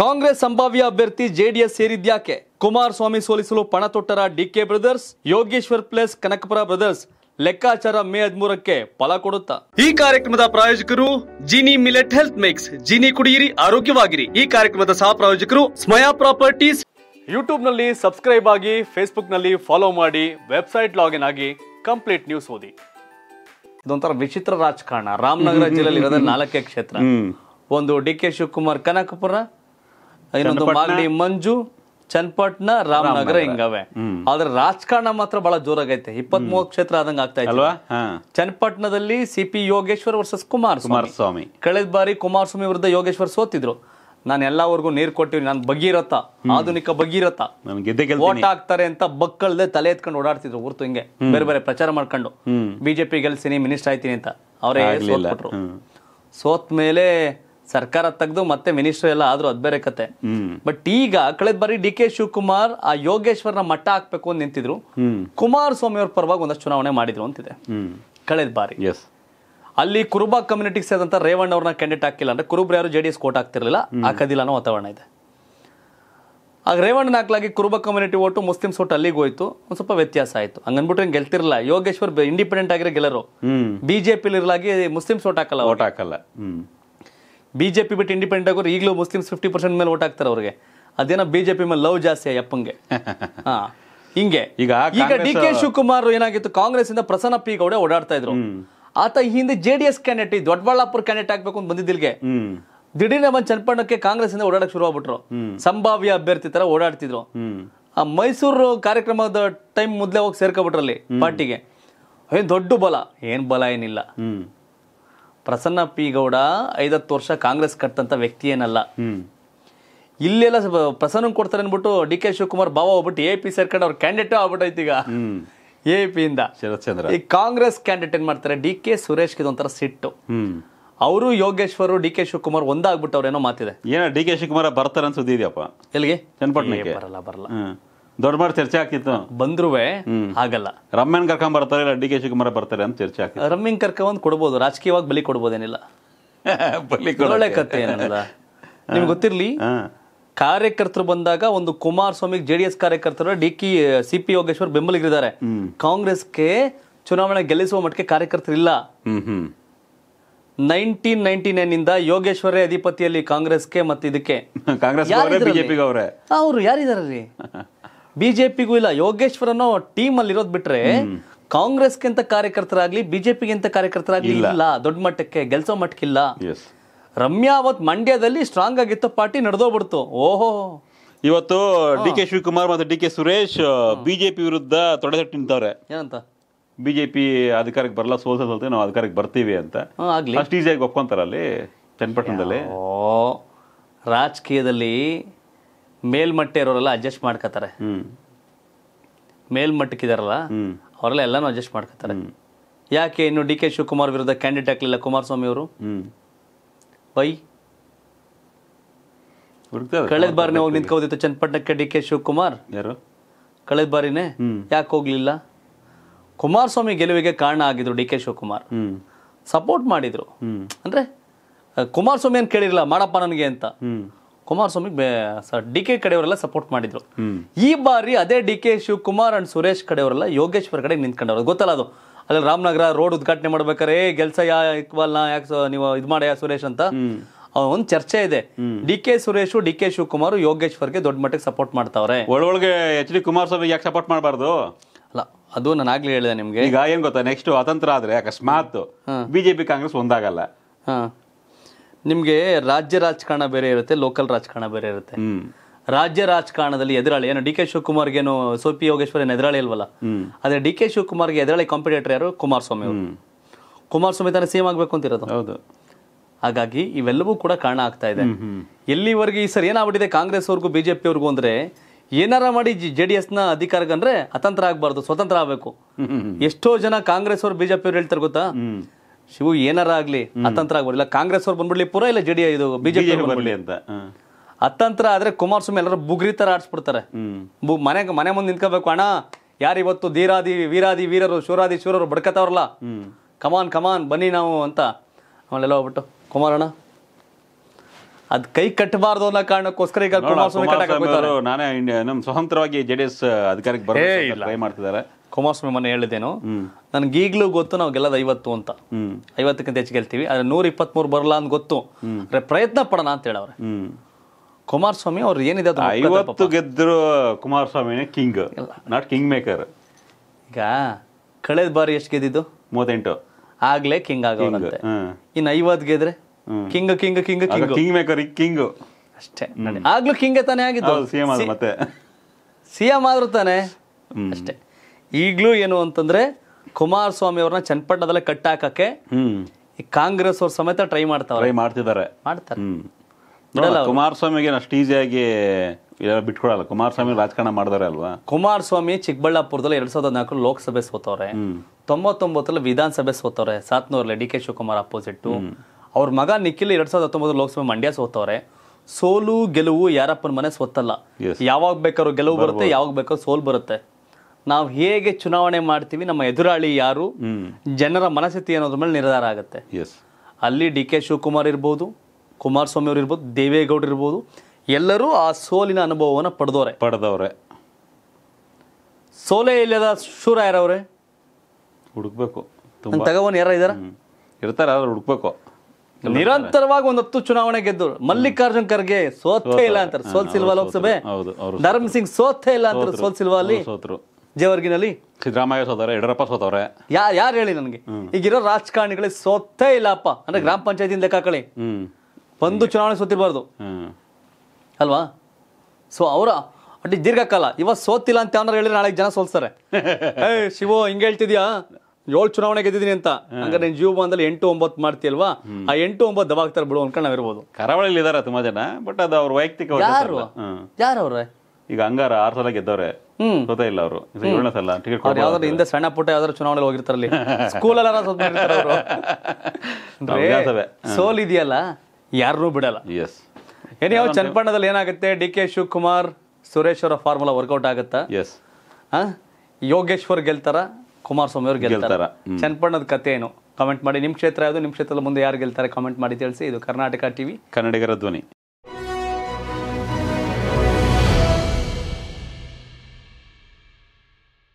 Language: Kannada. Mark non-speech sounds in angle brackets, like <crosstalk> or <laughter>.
ಕಾಂಗ್ರೆಸ್ ಸಂಭಾವ್ಯ ಅಭ್ಯರ್ಥಿ ಜೆಡಿಎಸ್ ಸೇರಿದ್ಯಾಕೆ ಕುಮಾರಸ್ವಾಮಿ ಸೋಲಿಸಲು ಪಣ ತೊಟ್ಟರ D K brothers Yogeshwar plus Kanakapura brothers ಲೆಕ್ಕಾಚಾರ ಮೇ ಹದಿಮೂರಕ್ಕೆ ಫಲ ಕೊಡುತ್ತ ಈ ಕಾರ್ಯಕ್ರಮದ ಪ್ರಾಯೋಜಕರು Jini millet health mix Jini ಕುಡಿಯಿರಿ ಆರೋಗ್ಯವಾಗಿರಿ ಈ ಕಾರ್ಯಕ್ರಮದ ಸಹ ಪ್ರಾಯೋಜಕರು ಸ್ಮಯಾ ಪ್ರಾಪರ್ಟೀಸ್ ಯೂಟ್ಯೂಬ್ ನಲ್ಲಿ ಸಬ್ಸ್ಕ್ರೈಬ್ ಆಗಿ ಫೇಸ್ಬುಕ್ ನಲ್ಲಿ ಫಾಲೋ ಮಾಡಿ ವೆಬ್ಸೈಟ್ ಲಾಗಿನ್ ಆಗಿ ಕಂಪ್ಲೀಟ್ ನ್ಯೂಸ್ ಓದಿ ಇದೊಂಥರ ವಿಚಿತ್ರ ರಾಜಕಾರಣ ರಾಮನಗರ ಜಿಲ್ಲೆಯಲ್ಲಿ ನಾಲ್ಕೇ ಕ್ಷೇತ್ರ ಒಂದು ಡಿ ಕೆ ಶಿವಕುಮಾರ್ ಕನಕಪುರ ಇನ್ನೊಂದು ಮಾಗಡಿ ಮಂಜು ಚನ್ಪಟ್ನ ರಾಮನಗರ ಹಿಂಗವೆ ಆದ್ರೆ ರಾಜಕಾರಣ ಮಾತ್ರ ಬಹಳ ಜೋರಾಗೈತೆ ಇಪ್ಪತ್ತ್ ಮೂವತ್ ಕ್ಷೇತ್ರ ಆದಂಗ ಆಗ್ತಾ ಇದೆ ಅಲ್ವಾ ಚನ್ನಪಟ್ಟಣದಲ್ಲಿ ಸಿ ಯೋಗೇಶ್ವರ್ ವರ್ಸಸ್ ಕುಮಾರ್ ಕುಮಾರಸ್ವಾಮಿ ಕಳೆದ ಬಾರಿ ಕುಮಾರಸ್ವಾಮಿ ವಿರುದ್ಧ ಯೋಗೇಶ್ವರ್ ಸೋತಿದ್ರು ನಾನು ಎಲ್ಲವರೆಗೂ ನೀರು ಕೊಟ್ಟಿವಿ ನಾನು ಭಗೀರಥ ಆಧುನಿಕ ಭಗೀರಥ ಓಟ್ ಹಾಕ್ತಾರೆ ಅಂತ ಬಕ್ಕಳ್ದೆ ತಲೆ ಎತ್ಕೊಂಡು ಓಡಾಡ್ತಿದ್ರು ಹೊರ್ತು ಹಿಂಗೆ ಬೇರೆ ಬೇರೆ ಪ್ರಚಾರ ಮಾಡ್ಕೊಂಡು ಬಿಜೆಪಿ ಗೆಲ್ಸಿನಿ ಮಿನಿಸ್ಟರ್ ಆಯ್ತೀನಿ ಅಂತ ಅವರೇ ಸೋತ್ ಮೇಲೆ ಸರ್ಕಾರ ತೆಗೆದು ಮತ್ತೆ ಮಿನಿಸ್ಟರ್ ಎಲ್ಲ ಆದ್ರೂ ಅದ್ಬೇರೆ ಕತೆ ಬಟ್ ಈಗ ಕಳೆದ ಬಾರಿ ಡಿ ಕೆ ಶಿವಕುಮಾರ್ ಆ ಯೋಗೇಶ್ವರ್ನ ಮಟ್ಟ ಹಾಕ್ಬೇಕು ಅಂತ ನಿಂತಿದ್ರು ಸ್ವಾಮಿ ಅವ್ರ ಪರವಾಗಿ ಒಂದಷ್ಟು ಚುನಾವಣೆ ಮಾಡಿದ್ರು ಅಂತಿದೆ ಕಳೆದ ಬಾರಿ ಅಲ್ಲಿ ಕುರುಬ ಕಮ್ಯುನಿಟಿಗ್ ಸೇರಿದಂತ ರೇವಣ್ಣ ಅವ್ರನ್ನ ಕ್ಯಾಂಡಿಡೇಟ್ ಹಾಕಿಲ್ಲ ಅಂದ್ರೆ ಕುರುಬ್ರು ಯಾರು ಜೆಡಿಎಸ್ ಡಿ ಎಸ್ ಕೋಟ್ ಹಾಕ್ತಿರ್ಲಿಲ್ಲ ಹಾಕೋದಿಲ್ಲ ಅನ್ನೋ ವಾತಾವರಣ ಇದೆ ಆಗ ರೇವಣ್ಣನ ಹಾಕ್ಲಾಗಿ ಕುರುಬ ಕಮ್ಯುನಿಟಿ ಓಟು ಮುಸ್ಲಿಮ್ಸ್ ಓಟು ಅಲ್ಲಿಗೆ ಹೋಯ್ತು ಒಂದು ಸ್ವಲ್ಪ ವ್ಯತ್ಯಾಸ ಆಯ್ತು ಹಂಗನ್ಬಿಟ್ರೆ ಗೆಲ್ತಿರ್ಲಿಲ್ಲ ಯೋಗೇಶ್ವರ್ ಇಂಡಿಪೆಂಡೆಂಟ್ ಆಗಿರೋ ಗೆಲ್ಲರು ಬಿಜೆಪಿ ಇರಲಾಗಿ ಮುಸ್ಲಿಮ್ಸ್ ಓಟ್ ಹಾಕಲ್ಲ ಓಟ್ ಹಾಕಲ್ಲ ಬಿ ಜೆ ಪಿ ಬಿಟ್ಟು ಇಂಡಿಪೆಂಡೆಂಟ್ ಆಗೋರು ಈಗಲೂ ಮುಸ್ಲಿಮ್ಸ್ ಫಿಫ್ಟಿ ಪರ್ಸೆಂಟ್ ಮೇಲೆ ಓಟ್ ಆಗ್ತಾರೆ ಅವರಿಗೆ ಅದೇನೋ ಬಿ ಜೆ ಪಿ ಮೇಲೆ ಲವ್ ಜಾಸ್ತಿ ಅಪ್ಪಂಗೆ <laughs> ಹಿಂಗೆ ಈಗ ಈಗ ಡಿ ಕೆ ಶಿವಕುಮಾರ್ ಏನಾಗಿತ್ತು ಕಾಂಗ್ರೆಸ್ ಇಂದ ಪ್ರಸನ್ನ ಪಿ ಗೌಡ ಓಡಾಡ್ತಾ ಇದ್ರು ಆತ ಈ ಹಿಂದೆ J D S candidate Doddaballapura candidate ಆಗ್ಬೇಕು ಅಂತ ಬಂದಿದ್ದಿಲ್ಗೆ ದಿಢೀರ್ ಬಂದ್ ಚನ್ನಪಣ್ಣಕ್ಕೆ ಕಾಂಗ್ರೆಸ್ ಇಂದ ಓಡಾಡಕ್ ಶುರು ಆಗ್ಬಿಟ್ರು ಸಂಭಾವ್ಯ ಅಭ್ಯರ್ಥಿ ತರ ಓಡಾಡ್ತಿದ್ರು ಆ ಮೈಸೂರು ಕಾರ್ಯಕ್ರಮದ ಟೈಮ್ ಮೊದ್ಲೇ ಹೋಗಿ ಸೇರ್ಕೊಬಿಟ್ರಲ್ಲಿ ಪಾರ್ಟಿಗೆ ಏನ್ ದೊಡ್ಡ ಬಲ ಏನ್ ಬಲ ಏನಿಲ್ಲ ಪ್ರಸನ್ನ ಪಿ ಗೌಡ ಐದತ್ತು ವರ್ಷ ಕಾಂಗ್ರೆಸ್ ಕಟ್ಟಂತ ವ್ಯಕ್ತಿ ಏನಲ್ಲ ಇಲ್ಲೆಲ್ಲ ಪ್ರಸನ್ನ ಕೊಡ್ತಾರೆ ಅನ್ಬಿಟ್ಟು ಡಿ ಕೆ ಶಿವಕುಮಾರ್ ಭಾವ ಹೋಗ್ಬಿಟ್ಟು ಎ ಪಿ ಸೇರ್ಕೊಂಡು ಅವ್ರ ಕ್ಯಾಂಡಿಡೇಟ್ ಆಗ್ಬಿಟ್ಟೈತಿ ಈಗ ಎ ಪಿ ಇಂದ ಶರತ್ಚಂದ್ರ ಈ ಕಾಂಗ್ರೆಸ್ ಕ್ಯಾಂಡಿಡೇಟ್ ಏನ್ ಮಾಡ್ತಾರೆ ಡಿ ಕೆ ಸುರೇಶ್ ಇದೊಂಥರ ಸಿಟ್ಟು ಅವರು ಯೋಗೇಶ್ವರು ಡಿ ಕೆ ಶಿವಕುಮಾರ್ ಒಂದಾಗ್ಬಿಟ್ಟು ಅವ್ರೇನೋ ಮಾತಿದೆ ಏನೋ ಡಿ ಕೆ ಶಿವಕುಮಾರ್ ಬರ್ತಾರೆ ಅನ್ಸುದಿದೆಯಪ್ಪ ಎಲ್ಲಿಗೆ ಚನ್ನಪಟ್ಟಣಕ್ಕೆ ಬರಲ್ಲ ಬರಲ್ಲ ದೊಡ್ಡ ಚರ್ಚೆ ಆಗ್ತಿತ್ತು ಬಂದ್ರು ಆಗಲ್ಲ ರಮ್ಯನ್ ಕರ್ಕೊಂಡ್ ಬರ್ತಾರೆ ಇಲ್ಲ ಡಿ ಕೆ ಶಿವಕುಮಾರ್ ಬರ್ತಾರೆ ಅಂತ ಚರ್ಚೆ ಆಗ್ತದೆ ರಮ್ಯನ್ ಕರ್ಕೊಂಡ್ ಕೊಡ್ಬೋದು ರಾಜಕೀಯವಾಗಿ ಬಲಿ ಕೊಡ್ಬೋದೇನಿಲ್ಲ <laughs> ಬಲಿ ಒಳ್ಳೆ ಕತೆ <laughs> ನಿಮ್ಗೆ ಗೊತ್ತಿರ್ಲಿ ಕಾರ್ಯಕರ್ತರು ಬಂದಾಗ ಒಂದು ಕುಮಾರ್ ಜೆ ಡಿ ಎಸ್ ಕಾರ್ಯಕರ್ತರು D K C P Yogeshwar ಬೆಂಬಲಿಗರಿದ್ದಾರೆ ಕಾಂಗ್ರೆಸ್ಗೆ ಚುನಾವಣೆ ಗೆಲ್ಲಿಸುವ ಮಟ್ಟಿಗೆ ಕಾರ್ಯಕರ್ತರು ಇಲ್ಲ ನೈನ್ಟೀನ್ ನೈನ್ಟಿ ನೈನ್ ಇಂದ ಯೋಗೇಶ್ವರೇ ಅಧಿಪತಿಯಲ್ಲಿ ಕಾಂಗ್ರೆಸ್ಗೆ ಮತ್ತೆ ಇದಕ್ಕೆ ಕಾಂಗ್ರೆಸ್ ಅವರು ಯಾರಿದ್ದಾರೆ <laughs> ಬಿಜೆಪಿಗೂ ಇಲ್ಲ ಯೋಗೇಶ್ವರನೋ ಟೀಮ್ ಅಲ್ಲಿ ಇರೋದ್ ಬಿಟ್ರೆ ಕಾಂಗ್ರೆಸ್ಗಿಂತ ಕಾರ್ಯಕರ್ತರಾಗ್ಲಿ ಬಿಜೆಪಿಗಿಂತ ಕಾರ್ಯಕರ್ತರಾಗ್ಲಿ ಇಲ್ಲ ದೊಡ್ಡ ಮಟ್ಟಕ್ಕೆ ಗೆಲ್ಸೋ ಮಟ್ಟಕ್ಕಿಲ್ಲ ರಮ್ಯಾ ಅವತ್ ಮಂಡ್ಯದಲ್ಲಿ ಸ್ಟ್ರಾಂಗ್ ಆಗಿತ್ತು ಪಾರ್ಟಿ ನಡೆದೋಗ್ಬಿಡ್ತು ಓಹೋ ಇವತ್ತು ಡಿ ಕೆ ಶಿವಕುಮಾರ್ ಮತ್ತು ಡಿ ಕೆ ಸುರೇಶ್ ಬಿಜೆಪಿ ವಿರುದ್ಧ ತೊಡೆದಟ್ಟು ನಿಂತವ್ರೆ ಏನಂತ ಬಿಜೆಪಿ ಅಧಿಕಾರಕ್ಕೆ ಬರಲ್ಲ ಸೋಲ್ಸ ಸೋಲ್ತೆ ನಾವು ಅಧಿಕಾರಕ್ಕೆ ಬರ್ತೀವಿ ಅಂತ ಅಷ್ಟು ಈಸಿಯಾಗಿ ಒಪ್ಕೊಂತಾರಲ್ಲಿ ಚನ್ನಪಟ್ಟಣದಲ್ಲಿ ಓ ರಾಜಕೀಯದಲ್ಲಿ ಮೇಲ್ಮಟ್ಟ ಇರೋರೆಲ್ಲ ಅಡ್ಜಸ್ಟ್ ಮಾಡ್ಕೋತಾರೆ ಮೇಲ್ಮಟ್ಟಕ್ಕಿದಾರಲ್ಲ ಅವರೆಲ್ಲ ಎಲ್ಲಾನು ಅಡ್ಜಸ್ಟ್ ಮಾಡ್ಕೋತಾರೆ ಯಾಕೆ ಇನ್ನು ಡಿ ಕೆ ಶಿವಕುಮಾರ್ ವಿರುದ್ಧ ಕ್ಯಾಂಡಿಡೇಟ್ ಹಾಕ್ಲಿಲ್ಲ ಕುಮಾರಸ್ವಾಮಿ ಅವರು ಬೈ ಕಳೆದ ಬಾರಿನೇ ಹೋಗಿ ನಿಂತ್ಕೋದಿತ್ತು ಚನ್ನಪಟ್ಟಣಕ್ಕೆ ಡಿ ಕೆ ಶಿವಕುಮಾರ್ ಯಾರು ಕಳೆದ ಬಾರಿನೇ ಯಾಕೆ ಹೋಗ್ಲಿಲ್ಲ ಕುಮಾರಸ್ವಾಮಿ ಗೆಲುವಿಗೆ ಕಾರಣ ಆಗಿದ್ರು ಡಿ ಕೆ ಶಿವಕುಮಾರ್ ಸಪೋರ್ಟ್ ಮಾಡಿದ್ರು ಅಂದ್ರೆ ಕುಮಾರಸ್ವಾಮಿ ಏನ್ ಕೇಳಿರಲ್ಲ ಮಾಡಪ್ಪ ನನಗೆ ಅಂತ ಕುಮಾರಸ್ವಾಮಿ ಡಿ ಕೆ ಕಡೆಯವರೆಲ್ಲ ಸಪೋರ್ಟ್ ಮಾಡಿದ್ರು ಈ ಬಾರಿ ಅದೇ D K Shivakumar and Suresh ಕಡೆಯವರೆಲ್ಲ ಯೋಗೇಶ್ವರ್ ಕಡೆ ನಿಂತ್ಕೊಂಡವ್ರು ಗೊತ್ತಲ್ಲ ಅದು ಅಲ್ಲಿ ರಾಮನಗರ ರೋಡ್ ಉದ್ಘಾಟನೆ ಮಾಡ್ಬೇಕಾರೆ ಗೆಲ್ಸ ಯಾ ಇಕ್ಬಾಲ್ನ ಯಾಕೆ ನೀವು ಇದು ಮಾಡ್ಯಾ ಸುರೇಶ್ ಅಂತ ಒಂದು ಚರ್ಚೆ ಇದೆ D K Suresh D K Shivakumar ಗೆ ದೊಡ್ಡ ಮಟ್ಟಿಗೆ ಸಪೋರ್ಟ್ ಮಾಡ್ತಾವ್ರೆ ಒಳಗೆ ಎಚ್ ಡಿ ಕುಮಾರಸ್ವಾಮಿ ಯಾಕೆ ಸಪೋರ್ಟ್ ಮಾಡಬಾರ್ದು ಅಲ್ಲ ಅದು ನಾನು ಆಗ್ಲೇ ಹೇಳಿದೆ ನಿಮ್ಗೆ ಈಗ ಏನ್ ಗೊತ್ತಾ ನೆಕ್ಸ್ಟ್ ಅತಂತ್ರ ಆದ್ರೆ ಅಕಸ್ಮಾತ್ ಬಿಜೆಪಿ ಕಾಂಗ್ರೆಸ್ ಒಂದಾಗಲ್ಲ ನಿಮ್ಗೆ ರಾಜ್ಯ ರಾಜಕಾರಣ ಬೇರೆ ಇರುತ್ತೆ ಲೋಕಲ್ ರಾಜಕಾರಣ ಬೇರೆ ಇರುತ್ತೆ ರಾಜ್ಯ ರಾಜಕಾರಣದಲ್ಲಿ ಎದುರಾಳಿ ಏನು ಡಿ ಕೆ ಶಿವಕುಮಾರ್ಗೇನು ಸೋಪಿ ಯೋಗೇಶ್ವರ ಏನು ಎದುರಾಳಿ ಅಲ್ವಲ್ಲ ಆದ್ರೆ ಡಿ ಕೆ ಶಿವಕುಮಾರ್ಗೆ ಎದುರಾಳಿ ಕಾಂಪಿಟೇಟರ್ ಯಾರು ಕುಮಾರಸ್ವಾಮಿ ಅವರು ಕುಮಾರಸ್ವಾಮಿ ತಾನೇ ಸೇಮ್ ಆಗ್ಬೇಕು ಅಂತಿರೋದು ಹೌದು ಹಾಗಾಗಿ ಇವೆಲ್ಲವೂ ಕೂಡ ಕಾರಣ ಆಗ್ತಾ ಇದೆ ಎಲ್ಲಿವರೆಗೆ ಈ ಸರ್ ಏನಾಗ್ಬಿಟ್ಟಿದೆ ಕಾಂಗ್ರೆಸ್ ಅವ್ರಿಗೂ ಬಿಜೆಪಿ ಅವ್ರಿಗೂ ಅಂದ್ರೆ ಏನಾರ ಮಾಡಿ ಜೆ ಡಿ ನ ಅಧಿಕಾರಕ್ಕೆ ಅಂದ್ರೆ ಅತಂತ್ರ ಆಗ್ಬಾರ್ದು ಸ್ವತಂತ್ರ ಆಗ್ಬೇಕು ಎಷ್ಟೋ ಜನ ಕಾಂಗ್ರೆಸ್ ಅವ್ರು ಬಿಜೆಪಿ ಅವ್ರು ಹೇಳ್ತಾರೆ ಗೊತ್ತಾ ಶಿವು ಏನಾರ ಆಗ್ಲಿ ಅತಂತ್ರ ಆಗ್ಬೋದು ಕಾಂಗ್ರೆಸ್ ಅವ್ರು ಬಂದ್ಬಿಡ್ಲಿ ಪೂರ ಇಲ್ಲ ಜೆಡಿ ಇದು ಬಿಜೆಪಿ ಬರಲಿ ಅಂತ ಅತಂತ್ರ ಆದ್ರೆ ಕುಮಾರಸ್ವಾಮಿ ಎಲ್ಲರೂ ಬುಗ್ರಿ ತರ ಆಡ್ಸ್ಬಿಡ್ತಾರೆ ಮನೆ ಮನೆ ಮುಂದೆ ನಿಂತ್ಕೋಬೇಕು ಅಣ್ಣ ಯಾರಿವತ್ತು ಧೀರಾದಿ ವೀರಾದಿ ವೀರರು ಶಿವರಾದಿ ಶೂರರು ಬಡ್ಕತಾವ್ರಲ್ಲ ಕಮಾನ್ ಕಮಾನ್ ಬನ್ನಿ ನಾವು ಅಂತ ಆಮೇಲೆಲ್ಲ ಹೋಗ್ಬಿಟ್ಟು ಕುಮಾರಣ್ಣ ಅದ್ ಕೈ ಕಟ್ಟಬಾರ್ದು ಅನ್ನೋ ಕಾರಣಕ್ಕೋಸ್ಕರ ಈಗ ಕುಮಾರಸ್ವಾಮಿ ನಾನೇ ನಮ್ ಸ್ವತಂತ್ರವಾಗಿ ಜೆಡಿಎಸ್ ಅಧಿಕಾರಕ್ಕೆ ಬರೋ ಟ್ರೈ ಕುಮಾರಸ್ವಾಮಿ ಮೊನ್ನೆ ಹೇಳಿದ್ದೇನು ನನ್ಗೀಗ್ಲೂ ಗೊತ್ತು ನಾವು ಗೆಲ್ಲದ ಐವತ್ತು ಅಂತ ಐವತ್ತಕ್ಕಿಂತ ಹೆಚ್ಚು ಗೆಲ್ತೀವಿ ಆದರೆ ನೂರ ಇಪ್ಪತ್ತ್ ಬರಲ್ಲ ಅಂತ ಗೊತ್ತು ಅಂದರೆ ಪ್ರಯತ್ನ ಪಡೋಣ ಅಂತ ಹೇಳವ್ರೆ ಕುಮಾರಸ್ವಾಮಿ ಅವ್ರು ಏನಿದೆ ಅದು ಐವತ್ತು ಗೆದ್ದರು ಕುಮಾರಸ್ವಾಮಿನೇ ಕಿಂಗ್ ನಾಟ್ ಕಿಂಗ್ ಮೇಕರ್ ಈಗ ಕಳೆದ ಬಾರಿ ಎಷ್ಟು ಗೆದ್ದಿದ್ದು ಮೂವತ್ತೆಂಟು ಆಗ್ಲೇ ಕಿಂಗ್ ಆಗೋದಂತೆ ಇನ್ನು ಐವತ್ತು ಗೆದ್ರೆ king king king king king maker king ಅಷ್ಟೇ ಆಗ್ಲೂ ಕಿಂಗೇ ತಾನೇ ಆಗಿದ್ದು ಸಿಎಂ ಮತ್ತೆ ಸಿಎಂ ಆದ್ರೂ ತಾನೇ ಅಷ್ಟೇ ಈಗಲೂ ಏನು ಅಂತಂದ್ರೆ ಕುಮಾರಸ್ವಾಮಿ ಅವ್ರನ್ನ ಚನ್ನಪಟ್ಟಣದಲ್ಲೇ ಕಟ್ಟಾಕಕ್ಕೆ ಈ ಕಾಂಗ್ರೆಸ್ ಅವ್ರ ಸಮೇತ ಟ್ರೈ ಮಾಡ್ತಾರೆ ಟ್ರೈ ಮಾಡ್ತಿದ್ದಾರೆ ಮಾಡ್ತಾರೆ ಕುಮಾರಸ್ವಾಮಿಗೆ ಅಷ್ಟು ಈಸಿಯಾಗಿ ಬಿಟ್ಕೊಡಲ್ಲ ಕುಮಾರಸ್ವಾಮಿ ರಾಜಕಾರಣ ಮಾಡಿದಾರೆ ಅಲ್ವಾ ಕುಮಾರಸ್ವಾಮಿ ಚಿಕ್ಕಬಳ್ಳಾಪುರದಲ್ಲಿ ಎರಡ್ ಸಾವಿರದ ನಾಲ್ಕು ಲೋಕಸಭೆ ಸೋತವ್ರೆ ತೊಂಬತ್ತೊಂಬತ್ತರಲ್ಲಿ ವಿಧಾನಸಭೆ ಸೋತವ್ರೆ ಸಾತ್ನೂರಲ್ಲಿ ಡಿ ಕೆ ಶಿವಕುಮಾರ್ ಅಪೋಸಿಟ್ ಅವ್ರ ಮಗ ನಿಖಿಲ್ ಎರಡ್ ಸಾವಿರದ ಹತ್ತೊಂಬತ್ತು ಲೋಕಸಭೆ ಮಂಡ್ಯ ಸೋತವ್ರೆ ಸೋಲು ಗೆಲುವು ಯಾರಪ್ಪನ ಮನೆ ಸೊತ್ತಲ್ಲ ಯಾವಾಗ ಬೇಕಾದ್ರೂ ಗೆಲುವು ಬರುತ್ತೆ ಯಾವಾಗ ಬೇಕಾದ್ರೂ ಸೋಲು ಬರುತ್ತೆ ನಾವು ಹೇಗೆ ಚುನಾವಣೆ ಮಾಡ್ತೀವಿ ನಮ್ಮ ಎದುರಾಳಿ ಯಾರು ಜನರ ಮನಸ್ಥಿತಿ ಅನ್ನೋದ್ರ ಮೇಲೆ ನಿರ್ಧಾರ ಆಗುತ್ತೆ ಅಲ್ಲಿ ಡಿ ಕೆ ಶಿವಕುಮಾರ್ ಇರ್ಬೋದು ಕುಮಾರಸ್ವಾಮಿ ಅವರು ಇರ್ಬೋದು ದೇವೇಗೌಡ ಇರ್ಬೋದು ಎಲ್ಲರೂ ಆ ಸೋಲಿನ ಅನುಭವವನ್ನು ಪಡೆದವ್ರೆ ಪಡೆದವ್ರೆ ಸೋಲೆ ಇಲ್ಲದ ಶೂರ ಯಾರವ್ರೆ ಹುಡುಕ್ಬೇಕು ತಗೋನ್ ಯಾರ ಇದಾರ ಇರ್ತಾರ ಹುಡುಕ್ಬೇಕು ನಿರಂತರವಾಗಿ ಹತ್ತು ಚುನಾವಣೆ ಗೆದ್ದು ಮಲ್ಲಿಕಾರ್ಜುನ್ ಖರ್ಗೆ ಸೋತೇ ಇಲ್ಲ ಅಂತಾರೆ ಸೋಲ್ಸಿಲ್ವಾ ಲೋಕಸಭೆ ಧರ್ಮ್ ಸಿಂಗ್ ಸೋತೇ ಇಲ್ಲ ಅಂತಾರೆ ಸೋಲ್ಸಿಲ್ವಾ ಅಲ್ಲಿ ಸೋತರು ಜೇವರ್ಗಿನಲ್ಲಿ ಸಿದ್ದರಾಮಯ್ಯ ಸೋತವ್ರೆ ಯಡಿಯೂರಪ್ಪ ಸೋತವ್ರೆ ಯಾರು ಯಾರು ಹೇಳಿ ನನಗೆ ಈಗಿರೋ ರಾಜಕಾರಣಿಗಳಿಗೆ ಸೋತೇ ಇಲ್ಲಪ್ಪ ಅಂದ್ರೆ ಗ್ರಾಮ ಪಂಚಾಯತಿಯಿಂದ ಲೆಕ್ಕ ಹಾಕಳಿ ಬಂದು ಚುನಾವಣೆ ಸೋತಿರ್ಬಾರ್ದು ಅಲ್ವಾ ಸೊ ಅವರ ಅಟ್ಟಿ ದೀರ್ಘಕಾಲ ಇವತ್ತು ಸೋತಿಲ್ಲ ಅಂತ ಹೇಳಿ ಹೇಳಿದ್ರೆ ನಾಳೆ ಜನ ಸೋಲ್ಸ್ತಾರೆ <laughs> ಏ ಶಿವೋ ಹಿಂಗೆ ಹೇಳ್ತಿದ್ಯಾ ಏಳು ಚುನಾವಣೆ ಗೆದ್ದಿದ್ದೀನಿ ಅಂತ ಹಂಗಾರೆ ನಿನ್ ಜೀವ ಬಂದಲ್ಲಿ ಎಂಟು ಒಂಬತ್ತು ಮಾಡ್ತೀಯಲ್ವಾ ಆ ಎಂಟು ಒಂಬತ್ತು ದಬಾಗ್ತಾರೆ ಬಿಡು ಅನ್ಕೊಂಡು ನಾವಿರ್ಬೋದು ಕರಾವಳಿಯಲ್ಲಿ ಇದ್ದಾರೆ ತುಂಬಾ ಜನ ಬಟ್ ಅದು ಅವ್ರ ವೈಯಕ್ತಿಕ ಯಾರು ಯಾರು ಅವ್ರೆ ಈಗ ಹಂಗಾರ ಆರ್ ಸಲ ಗೆದ್ದವ್ರೆ ಗೊತ್ತೇ ಇಲ್ಲ ಅವರು ಏಳನೇ ಸಲ ಟಿಕೆಟ್ ಯಾವ್ದಾದ್ರು ಹಿಂದೆ ಸಣ್ಣ ಪುಟ್ಟ ಯಾವ್ದಾದ್ರು ಚುನಾವಣೆ ಹೋಗಿರ್ತಾರಲ್ಲಿ ಸ್ಕೂಲ್ ಸೋಲ್ ಇದೆಯಲ್ಲ ಯಾರು ಬಿಡಲ್ಲ ಎಸ್ ಏನೇ ಯಾವ ಚನ್ನಪಣ್ಣದಲ್ಲಿ ಏನಾಗುತ್ತೆ ಡಿ ಕೆ ಶಿವಕುಮಾರ್ ಸುರೇಶ್ ಅವರ ಫಾರ್ಮುಲಾ ವರ್ಕೌಟ್ ಆಗುತ್ತಾ ಎಸ್ ಹಾ ಯೋಗೇಶ್ವರ್ ಗೆಲ್ತಾರ ಕುಮಾರಸ್ವಾಮಿ ಅವ್ರು ಗೆಲ್ತಾರ ಚನ್ನಪಣ್ಣದ ಕತೆ ಏನು ಕಾಮೆಂಟ್ ಮಾಡಿ ನಿಮ್ಮ ಕ್ಷೇತ್ರ ಯಾವುದು ನಿಮ್ಮ ಕ್ಷೇತ್ರದಲ್ಲಿ ಮುಂದೆ ಯಾರು ಗೆಲ್ತಾರೆ ಕಾಮೆಂಟ್ ಮಾಡಿ ತಿಳಿಸಿ ಇದು ಕರ್ನಾಟಕ ಟಿವಿ ಕನ್ನಡಿಗರ ಧ್ವನಿ